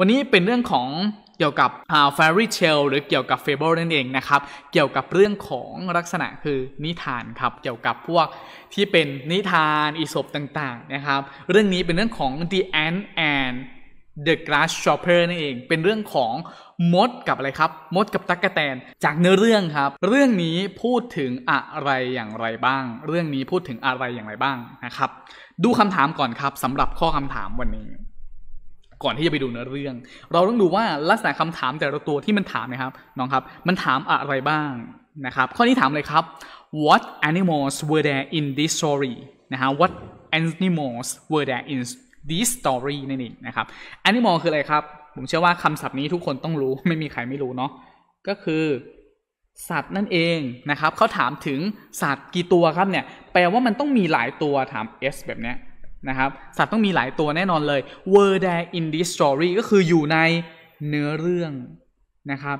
วันนี้เป็นเรื่องของเกี่ยวกับ fairy tale หรือเกี่ยวกับ fable นั่นเองนะครับ เกี่ยวกับเรื่องของลักษณะคือนิทานครับ เกี่ยวกับพวกที่เป็นนิทานอิศบต่างๆนะครับ เรื่องนี้เป็นเรื่องของ the ant and the grasshopper นั่นเอง เป็นเรื่องของมดกับอะไรครับ มดกับตั๊กกแตนจากเนื้อเรื่องครับ เรื่องนี้พูดถึงอะไรอย่างไรบ้าง เรื่องนี้พูดถึงอะไรอย่างไรบ้างนะครับ ดูคำถามก่อนครับสำหรับข้อคำถามวันนี้ก่อนที่จะไปดูเนื้อเรื่อง เราต้องดูว่าลักษณะคำถามแต่ละตัวที่มันถามนะครับน้องครับ มันถามอะไรบ้าง นะครับข้อนี้ถามเลยครับ what animals were there in this story นะฮะ what animals were there in this story นั่นเองนะครับ animal คืออะไรครับ ผมเชื่อว่าคำศัพท์นี้ทุกคนต้องรู้ ไม่มีใครไม่รู้เนาะก็คือ สัตว์นั่นเองนะครับเขาถามถึงสัตว์กี่ตัวครับเนี่ย แปลว่ามันต้องมีหลายตัวถาม S แบบเนี้ยนะครับสัตว์ต้องมีหลายตัวแน่นอนเลย were there in this story ก็คืออยู่ในเนื้อเรื่องนะครับ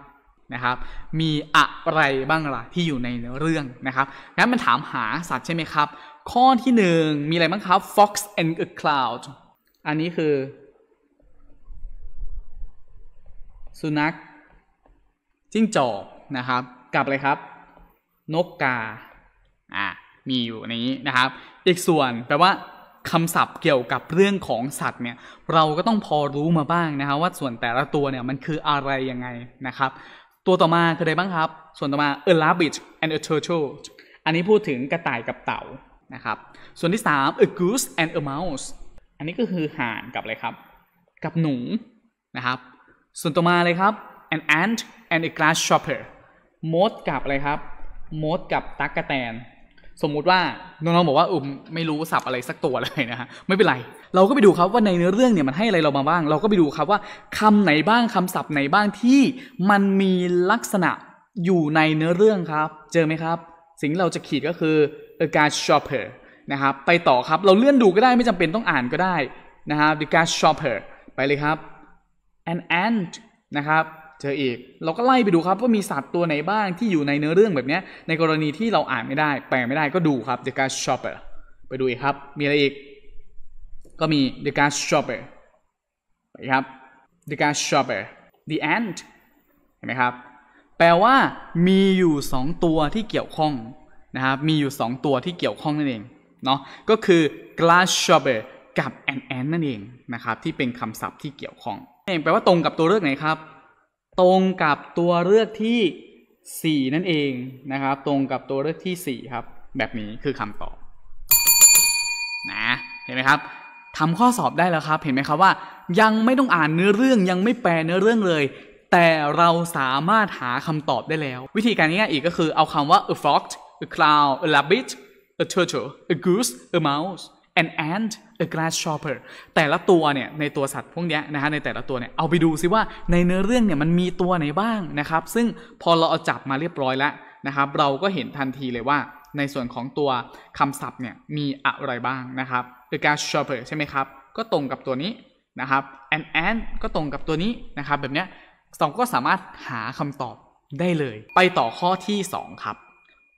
นะครับ มีอะไรบ้างล่ะที่อยู่ในเรื่องนะครับ งั้นมันถามหาสัตว์ใช่ไหมครับ ข้อที่หนึ่งมีอะไรบ้างครับ fox and a cloud อันนี้คือสุนัขจิ้งจอกนะครับกับอะไรครับนกกาอ่ามีอยู่ในนี้นะครับอีกส่วนแปลว่าคำศัพท์เกี่ยวกับเรื่องของสัตว์เนี่ยเราก็ต้องพอรู้มาบ้างนะครับ ว่าส่วนแต่ละตัวเนี่ยมันคืออะไรยังไงนะครับ ตัวต่อมาคืออะไรบ้างครับ ส่วนต่อมา a rabbit and a turtle อันนี้พูดถึงกระต่ายกับเต่านะครับ ส่วนที่3 a goose and a mouse อันนี้ก็คือห่านกับอะไรครับ กับหนูนะครับ ส่วนต่อมาเลยครับ an ant and a grasshopper มดกับอะไรครับมดกับตั๊กกะแตนสมมุติว่า น้องๆบอกว่าอุ้มไม่รู้สับอะไรสักตัวเลยนะฮะไม่เป็นไร เราก็ไปดูครับว่าในเนื้อเรื่องเนี่ยมันให้อะไรเรามาบ้าง เราก็ไปดูครับว่าคำไหนบ้างคำศัพท์ไหนบ้างที่มันมีลักษณะอยู่ในเนื้อเรื่องครับ เจอไหมครับ สิ่งที่เราจะขีดก็คือ a g a shopper นะครับ ไปต่อครับเราเลื่อนดูก็ได้ไม่จำเป็นต้องอ่านก็ได้นะครับ the g a ช shopper ไปเลยครับ an ant นะครับเจออีกเราก็ไล่ไปดูครับว่ามีสัตว์ตัวไหนบ้างที่อยู่ในเนื้อเรื่องแบบนี้ในกรณีที่เราอ่านไม่ได้แปลไม่ได้ก็ดูครับ The g a s Shopper ไปดูอีกครับมีอะไรอีกก็มี The g a s Shopper ไปครับ The g a s Shopper The Ant เห็นไหมครับแปลว่ามีอยู่ 2 ตัวที่เกี่ยวข้องนะครับมีอยู่ 2 ตัวที่เกี่ยวข้องนั่นเองเนาะก็คือ g l a s s h o p p e r กับ An Ant นั่นเองนะครับที่เป็นคำศัพท์ที่เกี่ยวข้องนั่นเองแปลว่าตรงกับตัวเลือกไหนครับตรงกับตัวเลือกที่ 4 นั่นเองนะครับตรงกับตัวเลือกที่4ครับ แบบนี้คือคำตอบนะเห็นไหมครับทำข้อสอบได้แล้วครับเห็นไหมครับว่ายังไม่ต้องอ่านเนื้อเรื่องยังไม่แปลเนื้อเรื่องเลย แต่เราสามารถหาคำตอบได้แล้ว วิธีการง่ายอีกก็คือเอาคำว่า a fox a clown a rabbit a turtle a goose a mouse an ant a grasshopper แต่ละตัวเนี่ยในตัวสัตว์พวกนี้นะฮะในแต่ละตัวเนี่ยเอาไปดูซิว่าในเนื้อเรื่องเนี่ยมันมีตัวไหนบ้างนะครับ ซึ่งพอเราเอาจับมาเรียบร้อยแล้วนะครับเราก็เห็นทันทีเลยว่า ในส่วนของตัวคำศัพท์เนี่ยมีอะไรบ้างนะครับ a grasshopper ใช่ไหมครับก็ตรงกับตัวนี้นะครับ an ant ก็ตรงกับตัวนี้นะครับแบบเนี้ยสองก็สามารถหาคำตอบได้เลย ไปต่อข้อที่ 2 ครับ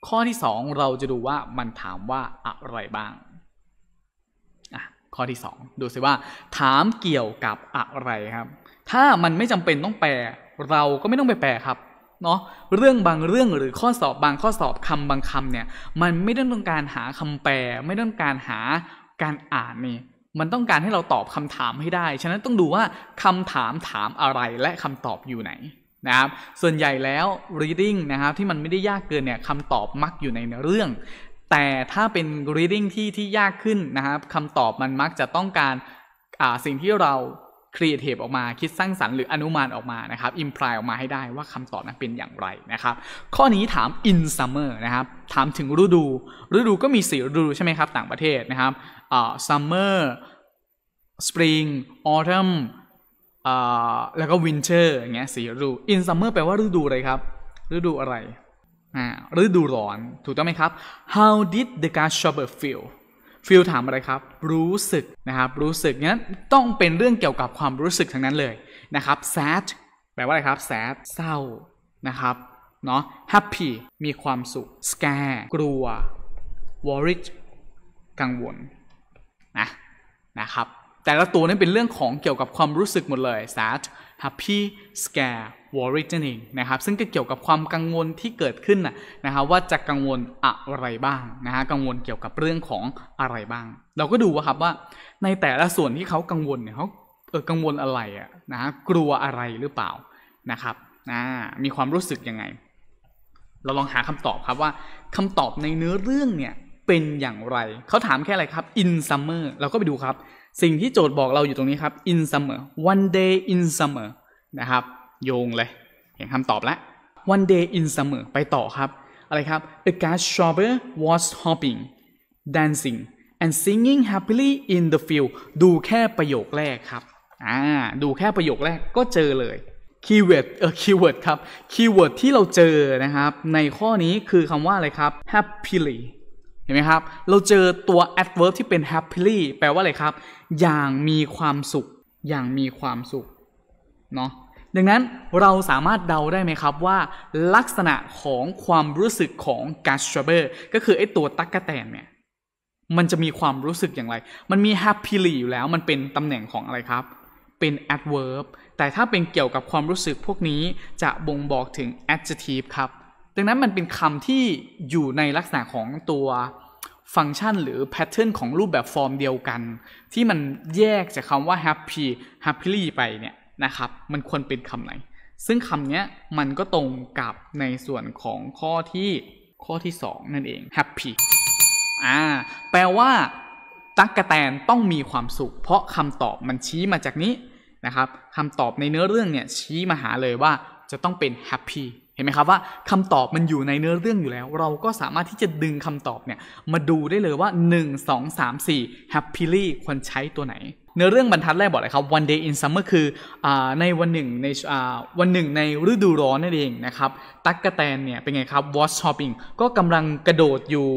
ข้อที่2เราจะดูว่ามันถามว่าอะไรบ้างข้อที่ 2 ดูสิว่าถามเกี่ยวกับอะไรครับ ถ้ามันไม่จำเป็นต้องแปล เราก็ไม่ต้องไปแปลครับ เนาะเรื่องบางเรื่องหรือข้อสอบบางข้อสอบคำบางคำเนี่ย มันไม่ต้องการหาคำแปล ไม่ต้องการหาการอ่านนี่ มันต้องการให้เราตอบคำถามให้ได้ ฉะนั้นต้องดูว่าคำถามถามอะไรและคำตอบอยู่ไหนนะครับ ส่วนใหญ่แล้ว reading นะครับที่มันไม่ได้ยากเกินเนี่ยคำตอบมักอยู่ในเรื่องแต่ถ้าเป็น reading ที่ ที่ ยากขึ้น นะครับคำตอบมันมักจะต้องการสิ่งที่เรา c r e a t ที e ออกมาคิดสร้างสรรค์หรืออนุมาน ออกมา นะครับ imply ออกมาให้ได้ว่าคำตอบนั้นเป็นอย่างไร นะครับ ข้อนี้ถาม in summer นะครับ ถามถึงฤดูฤดูก็มีสี่ฤดู ใช่ไหมครับ ต่างประเทศนะครับ summer spring autumn แล้วก็ winter อย่างเงี้ยสี่ฤดู in summer แปลว่าฤดูอะไรครับฤดูอะไรฤดูร้อนถูกต้องไหมครับ how did the grasshopper feel feel ถามอะไรครับ รู้สึกนะครับ รู้สึกงั้นต้องเป็นเรื่องเกี่ยวกับความรู้สึกทั้งนั้นเลยนะครับ sad แปลว่าอะไรครับ sad เศร้านะครับ เนาะ happy มีความสุข scare กลัว worried กังวลนะนะครับแต่ละตัวนี่เป็นเรื่องของเกี่ยวกับความรู้สึกหมดเลย sad happy scare w o r r i e นั่นเองนะครับ ซึ่งก็เกี่ยวกับความกังวลที่เกิดขึ้นนะครับ ว่าจะกังวลอะไรบ้างนะฮะกังวลเกี่ยวกับเรื่องของอะไรบ้าง เราก็ดูครับว่าในแต่ละส่วนที่เขากังวลเนี่ยเขาเออกังวลอะไรอะนะกลัวอะไรหรือเปล่านะครับนะมีความรู้สึกยังไง เราลองหาคำตอบครับว่าคำตอบในเนื้อเรื่องเนี่ยเป็นอย่างไรเขาถามแค่อะไรครับ in summer เราก็ไปดูครับ สิ่งที่โจทย์บอกเราอยู่ตรงนี้ครับ in summer one day in summer นะครับโยงเลยเห็นคำตอบแล้ว one day in summer ไปต่อครับ อะไรครับ the gas shopper was hopping dancing and singing happily in the field ดูแค่ประโยคแรกครับอ่าดูแค่ประโยคแรกก็เจอเลยคีย์เวิร์ดเออคีย์เวิร์ดครับคีย์เวิร์ดที่เราเจอนะครับ ในข้อนี้คือคำว่าอะไรครับ happily เห็นไหมครับ เราเจอตัว adverb ที่เป็น happily แปลว่าอะไรครับ อย่างมีความสุข อย่างมีความสุข เนาะดังนั้นเราสามารถเดาได้ไหมครับว่าลักษณะของความรู้สึกของกาสชเบอร์ก็คือไอ้ตัวตั๊กแตนเนี่ยมันจะมีความรู้สึกอย่างไรมันมีฮปปี้ลีอยู่แล้วมันเป็นตำแหน่งของอะไรครับเป็น adverb แต่ถ้าเป็นเกี่ยวกับความรู้สึกพวกนี้จะบ่งบอกถึง adjective ครับ ดังนั้นมันเป็นคำที่อยู่ในลักษณะของตัวฟังก์ชันหรือ pattern ของรูปแบบฟอร์มเดียวกัน ที่มันแยกจากคำว่า happy happily ไปเนี่ยนะครับมันควรเป็นคำไหน ซึ่งคำนี้มันก็ตรงกับในส่วนของข้อที่ข้อที่2นั่นเอง happy อ่าแปลว่าตั๊กกะแตนต้องมีความสุข เพราะคำตอบมันชี้มาจากนี้นะครับคำตอบในเนื้อเรื่องเนี่ยชี้มาหาเลยว่าจะต้องเป็น happy เห็นไหมครับว่า คำตอบมันอยู่ในเนื้อเรื่องอยู่แล้ว เราก็สามารถที่จะดึงคำตอบเนี่ยมาดูได้เลยว่า 1 2 3 4 happily ควรใช้ตัวไหนเนื้อเรื่องบรรทัดแรกบอกเลยครับ one day in summer คืออในวันหนึ่งในวันหนึ่งในฤดูร้อนนั่นเองนะครับ ตั๊กกะแตนเนี่ยเป็นไงครับ watch h o p p i n g ก็กำลังกระโดดอยู่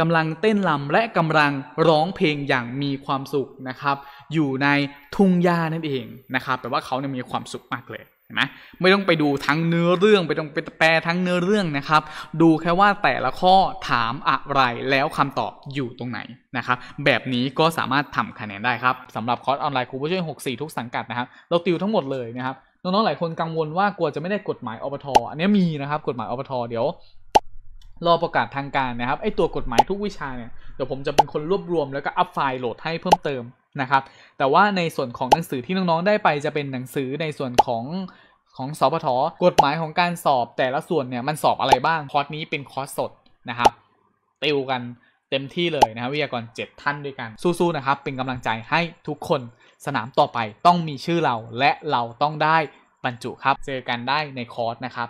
กำลังเต้นลำและกำลังร้องเพลงอย่างมีความสุขนะครับ อยู่ในทุ่งหญ้านั่นเองนะครับ แปลว่าเขาเนี่ยมีความสุขมากเลยเห็นไหมไม่ต้องไปดูทั้งเนื้อเรื่อง ไปต้องไปแปลทั้งเนื้อเรื่อง นะ ครับ ดูแค่ ว่าแต่ละข้อถามอะไรแล้วคำตอบอยู่ตรงไหน นะครับ แบบนี้ก็สามารถทำคะแนนได้ครับสำหรับคอร์สออนไลน์ครูผู้ช่วย64 ทุกสังกัดนะครับเราติวทั้งหมดเลยนะครับน้องๆหลายคนกังวลว่ากลัวจะไม่ได้กฎหมายอปทออันนี้มีนะครับกฎหมายอปทอเดี๋ยวรอประกาศทางการนะครับไอตัวกฎหมายทุกวิชาเนี่ยเดี๋ยวผมจะเป็นคนรวบรวมแล้วก็อัพไฟล์โหลดให้เพิ่มเติมนะครับแต่ว่าในส่วนของหนังสือที่น้องๆได้ไปจะเป็นหนังสือในส่วนของของสพทกฎหมายของการสอบแต่ละส่วนเนี่ยมันสอบอะไรบ้างคอร์สนี้เป็นคอร์สสดนะครับติวกันเต็มที่เลยนะครับวิทยากร7ท่านด้วยกันสู้ๆนะครับเป็นกำลังใจให้ทุกคนสนามต่อไปต้องมีชื่อเราและเราต้องได้บรรจุครับ เจอกันได้ในคอร์สนะครับ